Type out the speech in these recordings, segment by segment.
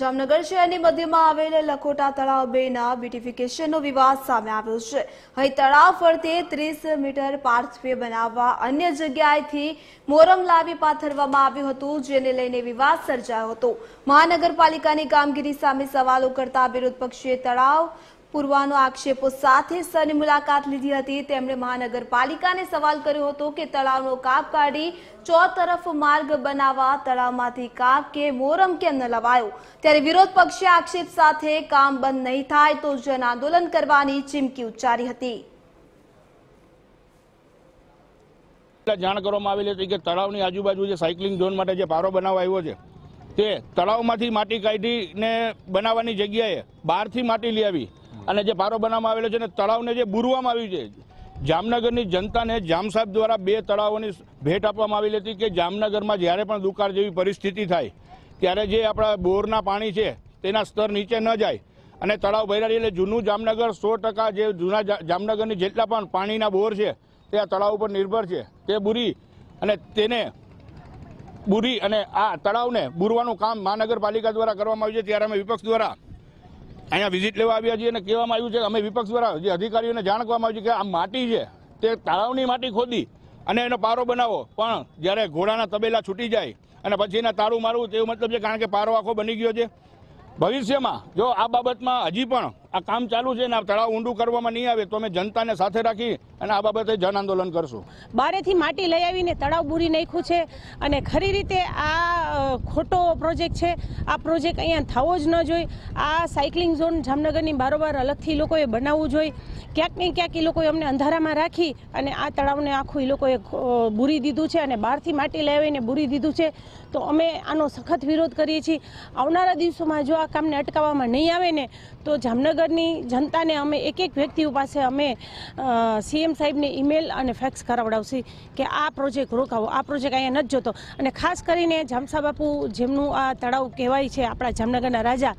જામનગર શહેરની મધ્યમાં આવેલા લખોટા તળાવ બેના બ્યુટિફિકેશનનો વિવાદ સામે આવ્યો છે હવે તળાવ ફરતે ત્રીસ મીટર પાર્થવે બનાવવા અન્ય જગ્યાએથી મોરમ લાવી પાથરવામાં આવ્યું હતું જેને લઈને વિવાદ સર્જાયો હતો મહાનગરપાલિકાની કામગીરી સામે સવાલો કરતા વિરોધ પક્ષે તળાવ પૂરવાનો આક્ષેપો સાથે સ્થળની મુલાકાત લીધી હતી તેમણે મહાનગરપાલિકાને સવાલ કર્યો હતો કે તળાવનો કાપ કાઢી ચોતરફ માર્ગ બનાવવા તળાવમાંથી કાપ કે મોરમ કેમ ન લવાયો ત્યારે વિરોધ પક્ષે આક્ષેપ સાથે કામ બંધ નહીં થાય તો જન આંદોલન કરવાની ચીમકી ઉચ્ચારી હતી જાણ કરવામાં આવેલી હતી કે તળાવની આજુબાજુ જે સાયકલિંગ ઝોન માટે જે પારો બનાવવા આવ્યો છે તે તળાવમાંથી માટી કાઢીને બનાવવાની જગ્યાએ બહારથી માટી લઈ આવી અને જે પારો બનાવવામાં આવેલો છે ને તળાવને જે બુરવામાં આવ્યું છે જામનગરની જનતાને જામ સાહેબ દ્વારા બે તળાવોની ભેટ આપવામાં આવેલી હતી કે જામનગરમાં જ્યારે પણ દુકાળ જેવી પરિસ્થિતિ થાય ત્યારે જે આપણા બોરના પાણી છે તેના સ્તર નીચે ન જાય અને તળાવ ભરાડી એટલે જૂનું જામનગર સો ટકા જે જૂના જામનગરની જેટલા પણ પાણીના બોર છે તે આ તળાવ ઉપર નિર્ભર છે તે બુરી અને તેને બુરી અને આ તળાવને બુરવાનું કામ મહાનગરપાલિકા દ્વારા કરવામાં આવ્યું છે ત્યારે અમે વિપક્ષ દ્વારા અહીંયા વિઝિટ લેવા આવ્યા છીએ અને કહેવામાં આવ્યું છે અમે વિપક્ષ દ્વારા જે અધિકારીઓને જાણ કરવામાં આવ્યું છે કે આ માટી છે તે તળાવની માટી ખોદી અને એનો પારો બનાવો પણ જ્યારે ઘોડાના તબેલા છૂટી જાય અને પછી એના તારું મારવું તેવું મતલબ છે કારણ કે પારો આખો બની ગયો છે ભવિષ્યમાં જો આ બાબતમાં હજી પણ આ કામ ચાલુ છે ને આ તળાવ ઊંડું કરવામાં નહીં આવે તો અમે જનતાને સાથે રાખી અને આ બાબતે જન આંદોલન કરશું બારેથી માટી લઈ આવીને તળાવ બૂરી નાખ્યું છે અને ખરી રીતે આ ખોટો પ્રોજેક્ટ છે આ પ્રોજેક્ટ અહીંયા થવો જ ન જોઈએ આ સાયકલિંગ ઝોન જામનગરની બારોબાર અલગથી લોકોએ બનાવવું જોઈએ ક્યાંક ને ક્યાંક એ લોકોએ અમને અંધારામાં રાખી અને આ તળાવને આખું એ લોકોએ બુરી દીધું છે અને બહારથી માટી લઈ આવીને બુરી દીધું છે તો અમે આનો સખત વિરોધ કરીએ છીએ આવનારા દિવસોમાં જો આ કામને અટકાવવામાં નહીં આવે ને તો જામનગર ભાવનગરની જનતાને અમે એક એક વ્યક્તિઓ પાસે અમે સીએમ સાહેબને ઈમેલ અને ફેક્સ કરાવડાવશી કે આ પ્રોજેક્ટ રોકાવો આ પ્રોજેક્ટ અહીંયા નથી જોતો અને ખાસ કરીને જામસા બાપુ જેમનું આ તળાવ કહેવાય છે આપણા જામનગરના રાજા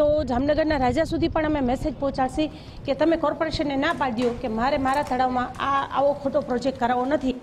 તો જામનગરના રાજા સુધી પણ અમે મેસેજ પહોંચાડશી કે તમે કોર્પોરેશનને ના પાડ્યો કે મારે મારા તળાવમાં આ આવો ખોટો પ્રોજેક્ટ કરાવવો નથી